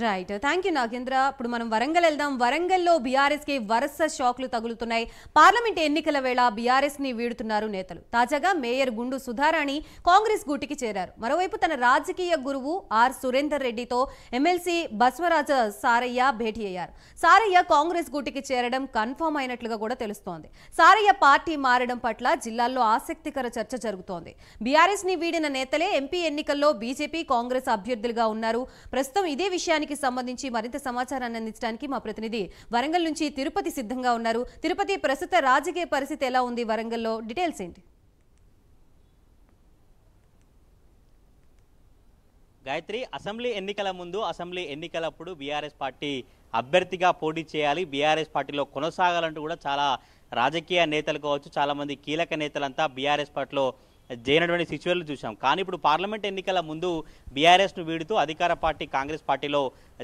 right thank you Nagendra ఇప్పుడు మనం వరంగల్ వెళ్దాం వరంగల్లో బీఆర్ఎస్కి వరుస షాక్లు తగులుతున్నాయి పార్లమెంట్ ఎన్నికల వేళ బీఆర్ఎస్ని వీడుతున్నారు నేతలు తాజాగా మేయర్ గుండు సుధారాణి కాంగ్రెస్ గూటికి చేరారు మరోవైపు తన రాజకీయ గురువు ఆర్ సురేందర్ రెడ్డితో ఎమ్మెల్సీ బస్వరాజ సారయ్య భేటీ అయ్యారు సారయ్య కాంగ్రెస్ గూటికి చేరడం కన్ఫర్మ్ అయినట్లుగా కూడా తెలుస్తోంది సారయ్య పార్టీ మారడం పట్ల జిల్లాల్లో ఆసక్తికర చర్చ జరుగుతోంది బీఆర్ఎస్ని వీడిన నేతలే ఎంపీ ఎన్నికల్లో బీజేపీ కాంగ్రెస్ అభ్యర్థులుగా ఉన్నారు ప్రస్తుతం ఇదే విషయాన్ని అంశానికి సంబంధించి మరింత సమాచారాన్ని అందించడానికి మా ప్రతినిధి వరంగల్ నుంచి తిరుపతి సిద్ధంగా ఉన్నారు తిరుపతి ప్రస్తుత రాజకీయ పరిస్థితి ఎలా ఉంది వరంగల్లో డీటెయిల్స్ ఏంటి గాయత్రి అసెంబ్లీ ఎన్నికల ముందు అసెంబ్లీ ఎన్నికలప్పుడు బీఆర్ఎస్ పార్టీ అభ్యర్థిగా పోటీ చేయాలి బీఆర్ఎస్ పార్టీలో కొనసాగాలంటూ కూడా చాలా రాజకీయ నేతలు కావచ్చు చాలామంది కీలక నేతలంతా బీఆర్ఎస్ పార్టీలో జరిగినటువంటి సిచ్యువేషన్లు చూసాం కానీ ఇప్పుడు పార్లమెంట్ ఎన్నికల ముందు బీఆర్ఎస్ను వీడుతూ అధికార పార్టీ కాంగ్రెస్ పార్టీలో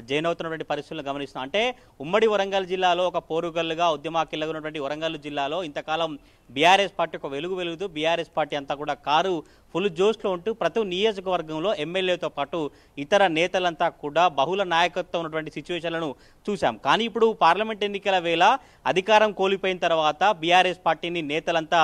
జైన్ అవుతున్నటువంటి పరిస్థితులను గమనిస్తున్నాం అంటే ఉమ్మడి వరంగల్ జిల్లాలో ఒక పోరుగల్లుగా ఉద్యమాకిల్లగా ఉన్నటువంటి వరంగల్ జిల్లాలో ఇంతకాలం బీఆర్ఎస్ పార్టీ ఒక వెలుగు వెలుగుతూ బీఆర్ఎస్ పార్టీ అంతా కూడా కారు ఫుల్ జోష్లో ఉంటూ ప్రతి నియోజకవర్గంలో ఎమ్మెల్యేతో పాటు ఇతర నేతలంతా కూడా బహుళ నాయకత్వం ఉన్నటువంటి సిచ్యువేషన్లను చూశాం కానీ ఇప్పుడు పార్లమెంట్ ఎన్నికల వేళ అధికారం కోల్పోయిన తర్వాత బీఆర్ఎస్ పార్టీని నేతలంతా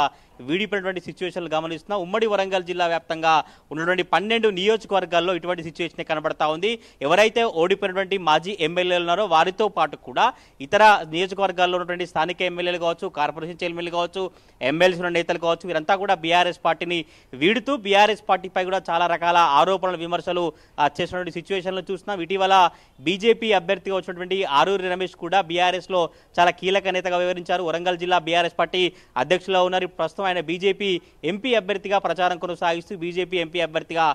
వీడిపోయినటువంటి సిచ్యువేషన్లు గమనిస్తున్నాం ఉమ్మడి వరంగల్ జిల్లా వ్యాప్తంగా ఉన్నటువంటి పన్నెండు నియోజకవర్గాల్లో ఇటువంటి సిచ్యువేషన్ కనబడతా ఉంది ఎవరైతే ఓడిపోయినటువంటి మాజీ ఎమ్మెల్యేలు ఉన్నారో వారితో పాటు కూడా ఇతర నియోజకవర్గాల్లో ఉన్నటువంటి స్థానిక ఎమ్మెల్యేలు కావచ్చు కార్పొరేషన్ చైర్మన్లు కావచ్చు ఎమ్మెల్సీ ఉన్న నేతలు కావచ్చు వీరంతా కూడా బీఆర్ఎస్ పార్టీని వీడుతూ బీఆర్ఎస్ పార్టీపై కూడా చాలా రకాల ఆరోపణలు విమర్శలు చేసినటువంటి సిచ్యువేషన్లు చూస్తున్నాం ఇటీవల బీజేపీ అభ్యర్థిగా వచ్చినటువంటి ఆరూరి రమేష్ కూడా బీఆర్ఎస్లో చాలా కీలక నేతగా వివరించారు వరంగల్ జిల్లా బీఆర్ఎస్ పార్టీ అధ్యక్షులుగా ఉన్నారు ప్రస్తుతం ఆయన బీజేపీ ఎంపీ అభ్యర్థిగా ప్రచారం కొనసాగిస్తూ బీజేపీ ఎంపీ అభ్యర్థిగా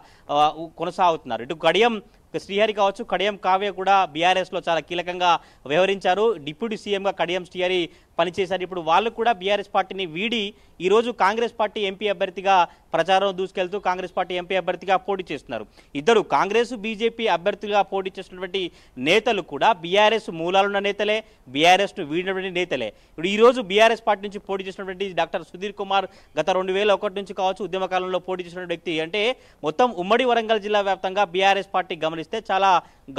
కొనసాగుతున్నారు ఇటు గడియం శ్రీహరి కావచ్చు కడియం కావ్య కూడా బీఆర్ఎస్లో చాలా కీలకంగా వ్యవహరించారు డిప్యూటీ సీఎంగా కడియం శ్రీహరి పనిచేశారు ఇప్పుడు వాళ్ళు కూడా బీఆర్ఎస్ పార్టీని వీడి ఈరోజు కాంగ్రెస్ పార్టీ ఎంపీ అభ్యర్థిగా ప్రచారం దూసుకెళ్తూ కాంగ్రెస్ పార్టీ ఎంపీ అభ్యర్థిగా పోటీ చేస్తున్నారు ఇద్దరు కాంగ్రెస్ బీజేపీ అభ్యర్థులుగా పోటీ చేసినటువంటి నేతలు కూడా బీఆర్ఎస్ మూలాలున్న నేతలే బీఆర్ఎస్ను వీడినటువంటి నేతలే ఇప్పుడు ఈరోజు బీఆర్ఎస్ పార్టీ నుంచి పోటీ చేసినటువంటి డాక్టర్ సుధీర్ కుమార్ గత రెండు వేల ఒకటి నుంచి కావచ్చు ఉద్యమకాలంలో పోటీ చేసిన వ్యక్తి అంటే మొత్తం ఉమ్మడి వరంగల్ జిల్లా వ్యాప్తంగా బీఆర్ఎస్ పార్టీ గమనిస్తే చాలా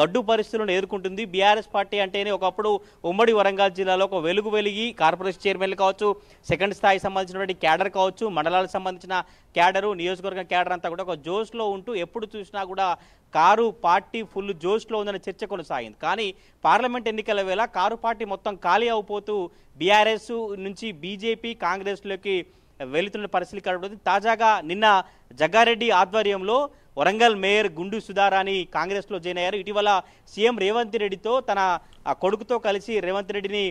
గడ్డు పరిస్థితులను ఎదుర్కొంటుంది బీఆర్ఎస్ పార్టీ అంటేనే ఒకప్పుడు ఉమ్మడి వరంగల్ జిల్లాలో ఒక వెలుగు వెలిగి కార్పొరేషన్ చైర్మన్లు కావచ్చు సెకండ్ స్థాయి సంబంధించినటువంటి క్యాడర్ కావచ్చు మండలాలకు సంబంధించిన క్యాడరు నియోజకవర్గం క్యాడర్ అంతా కూడా ఒక జోష్లో ఉంటూ ఎప్పుడు చూసినా కూడా కారు పార్టీ ఫుల్ జోష్లో ఉందనే చర్చ కొనసాగింది కానీ పార్లమెంట్ ఎన్నికల వేళ కారు పార్టీ మొత్తం ఖాళీ అవుపోతూ బీఆర్ఎస్ నుంచి బీజేపీ కాంగ్రెస్లోకి వెళుతున్న పరిస్థితి కనబడుతుంది తాజాగా నిన్న జగ్గారెడ్డి ఆధ్వర్యంలో వరంగల్ మేయర్ గుండు సుధారాని కాంగ్రెస్లో జాయిన్ అయ్యారు ఇటీవల సీఎం రేవంత్ రెడ్డితో తన కొడుకుతో కలిసి రేవంత్ రెడ్డిని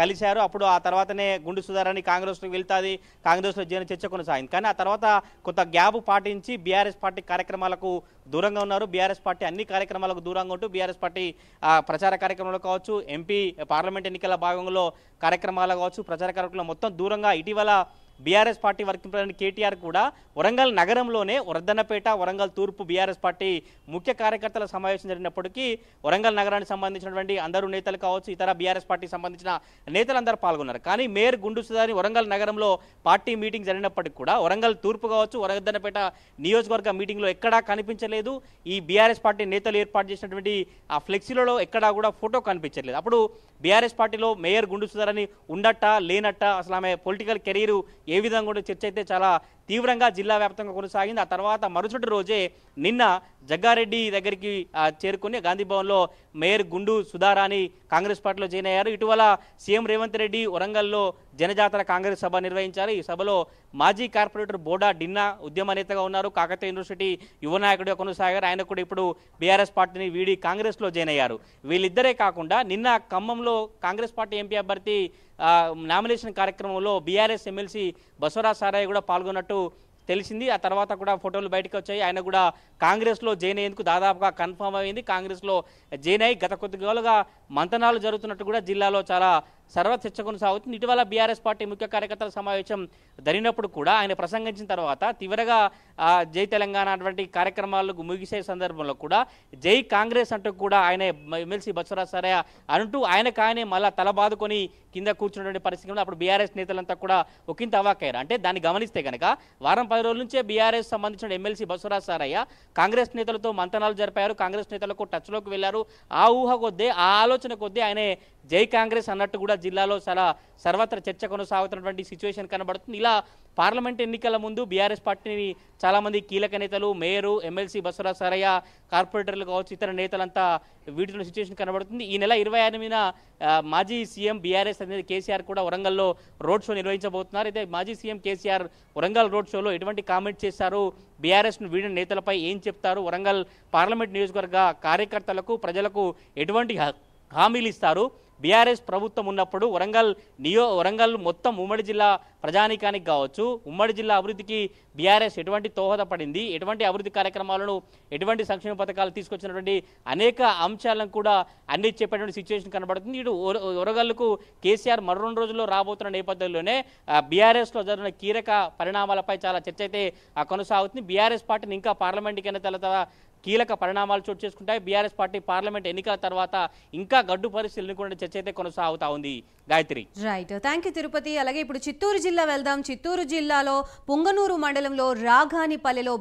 కలిశారు అప్పుడు ఆ తర్వాతనే గుండు సుధారాని కాంగ్రెస్లోకి వెళ్తుంది కాంగ్రెస్లో జాయిన్ చర్చ కొనసాగింది కానీ ఆ తర్వాత కొంత గ్యాప్ పాటించి బీఆర్ఎస్ పార్టీ కార్యక్రమాలకు దూరంగా ఉన్నారు బీఆర్ఎస్ పార్టీ అన్ని కార్యక్రమాలకు దూరంగా ఉంటూ బీఆర్ఎస్ పార్టీ ప్రచార కార్యక్రమాలు కావచ్చు ఎంపీ పార్లమెంట్ ఎన్నికల భాగంలో కార్యక్రమాలు కావచ్చు ప్రచార కార్యక్రమాలు మొత్తం దూరంగా ఇటీవల BRS party working president KTR కూడా వరంగల్ నగరంలోనే వరదన్నపేట వరంగల్ తూర్పు బీఆర్ఎస్ పార్టీ ముఖ్య కార్యకర్తల సమావేశం జరిగినప్పటికీ వరంగల్ నగరానికి సంబంధించినటువంటి అందరూ నేతలు కావచ్చు ఇతర బీఆర్ఎస్ పార్టీకి సంబంధించిన నేతలందరూ పాల్గొన్నారు కానీ మేయర్ గుండు సుధాని వరంగల్ నగరంలో పార్టీ మీటింగ్ జరిగినప్పటికీ కూడా వరంగల్ తూర్పు కావచ్చు వరదన్నపేట నియోజకవర్గ మీటింగ్లో ఎక్కడా కనిపించలేదు ఈ బీఆర్ఎస్ పార్టీ నేతలు ఏర్పాటు చేసినటువంటి ఆ ఫ్లెక్సీలలో ఎక్కడా కూడా ఫోటో కనిపించలేదు అప్పుడు బీఆర్ఎస్ పార్టీలో మేయర్ గుండు సుధారని ఉండట్టా లేనట్టా అసలు ఆమె పొలిటికల్ కెరీరు ఏ విధంగా కూడా చర్చ అయితే చాలా తీవ్రంగా జిల్లా వ్యాప్తంగా కొనసాగింది ఆ తర్వాత మరుసటి రోజే నిన్న జగ్గారెడ్డి దగ్గరికి చేరుకుని గాంధీభవన్లో మేయర్ గుండు సుధారాణి కాంగ్రెస్ పార్టీలో జాయిన్ అయ్యారు ఇటీవల సీఎం రేవంత్ రెడ్డి వరంగల్లో జనజాతర కాంగ్రెస్ సభ నిర్వహించారు ఈ సభలో మాజీ కార్పొరేటర్ బోడా డిన్నా ఉద్యమ నేతగా ఉన్నారు కాకతీయ యూనివర్సిటీ యువ నాయకుడిగా కొనసాగారు ఆయన కూడా ఇప్పుడు బీఆర్ఎస్ పార్టీని వీడి కాంగ్రెస్లో జాయిన్ అయ్యారు వీళ్ళిద్దరే కాకుండా నిన్న ఖమ్మంలో కాంగ్రెస్ పార్టీ ఎంపీ అభ్యర్థి నామినేషన్ కార్యక్రమంలో బీఆర్ఎస్ ఎమ్మెల్సీ బసవరాజ్ సారాయ్ కూడా పాల్గొన్నట్టు తెలిసింది ఆ తర్వాత కూడా ఫోటోలు బయటకు వచ్చాయి ఆయన కూడా కాంగ్రెస్లో జాయిన్ అయ్యేందుకు దాదాపుగా కన్ఫర్మ్ అయింది కాంగ్రెస్లో జాయిన్ అయ్యి గత కొద్ది రోజులుగా మంతనాలు జరుగుతున్నట్టు కూడా జిల్లాలో చాలా సర్వ చర్చ కొనసాగుతుంది ఇటీవల బీఆర్ఎస్ పార్టీ ముఖ్య కార్యకర్తల సమావేశం జరిగినప్పుడు కూడా ఆయన ప్రసంగించిన తర్వాత తీవ్రగా జై తెలంగాణ అటువంటి కార్యక్రమాలకు ముగిసే సందర్భంలో కూడా జై కాంగ్రెస్ అంటూ కూడా ఆయన ఎమ్మెల్సీ బసవరాజ్ సరే అంటూ ఆయనకు కానీ మళ్ళా తల బాదుకొని కింద కూర్చున్నటువంటి పరిస్థితుల్లో అప్పుడు బీఆర్ఎస్ నేతలంతా కూడా ఒకంత అవాకయ్యారు అంటే దాన్ని గమనిస్తే కనుక వారం పది రోజుల నుంచే బీఆర్ఎస్ సంబంధించిన ఎమ్మెల్సీ బసవరాజ్ సారయ్య కాంగ్రెస్ నేతలతో మంతనాలు జరిపారు కాంగ్రెస్ నేతలకు టచ్లోకి వెళ్ళారు ఆ ఊహ కొద్దే ఆ ఆలోచన ఆలోచన కొద్దీ ఆయనే జై కాంగ్రెస్ అన్నట్టు కూడా జిల్లాలో చాలా సర్వత్ర చర్చ కొనసాగుతున్నటువంటి సిచ్యువేషన్ కనబడుతుంది ఇలా పార్లమెంట్ ఎన్నికల ముందు బీఆర్ఎస్ పార్టీని చాలామంది కీలక నేతలు మేయరు ఎమ్మెల్సీ బసవరాజ్ సరయ్య కార్పొరేటర్లు కావచ్చు ఇతర నేతలంతా వీటిలో సిచ్యువేషన్ కనబడుతుంది ఈ నెల ఇరవై ఎనిమిదిన మాజీ సీఎం బీఆర్ఎస్ అనేది కేసీఆర్ కూడా వరంగల్లో రోడ్ షో నిర్వహించబోతున్నారు అయితే మాజీ సీఎం కేసీఆర్ వరంగల్ రోడ్ షోలో ఎటువంటి కామెంట్ చేశారు బీఆర్ఎస్ను వీడిన నేతలపై ఏం చెప్తారు వరంగల్ పార్లమెంట్ నియోజకవర్గ కార్యకర్తలకు ప్రజలకు ఎటువంటి హామీలు ఇస్తారు బీఆర్ఎస్ ప్రభుత్వం ఉన్నప్పుడు వరంగల్ నియో వరంగల్ మొత్తం ఉమ్మడి జిల్లా ప్రజానీకానికి కావచ్చు ఉమ్మడి జిల్లా అభివృద్ధికి బీఆర్ఎస్ ఎటువంటి దోహదపడింది ఎటువంటి అభివృద్ధి కార్యక్రమాలను ఎటువంటి సంక్షేమ పథకాలు తీసుకొచ్చినటువంటి అనేక అంశాలను కూడా అన్ని చెప్పేటువంటి సిచ్యువేషన్ కనబడుతుంది ఇటు వరగల్కు కేసీఆర్ మరో రెండు రోజుల్లో రాబోతున్న నేపథ్యంలోనే బీఆర్ఎస్లో జరిగిన కీలక పరిణామాలపై చాలా చర్చ అయితే కొనసాగుతుంది బీఆర్ఎస్ పార్టీని ఇంకా పార్లమెంట్కి అయినా తర్వాత కీలక పరిణామాలు చోటు చేసుకుంటాయి బీఆర్ఎస్ పార్టీ పార్లమెంట్ ఎన్నికల తర్వాత ఇంకా గడ్డు పరిస్థితులు కూడా చర్చ అయితే కొనసాగుతా ఉంది Gayatri right thank you Tirupati అలాగే ఇప్పుడు చిత్తూరు జిల్లా వెళ్దాం చిత్తూరు జిల్లాలో పుంగనూరు మండలంలో రాఘానిపల్లెలో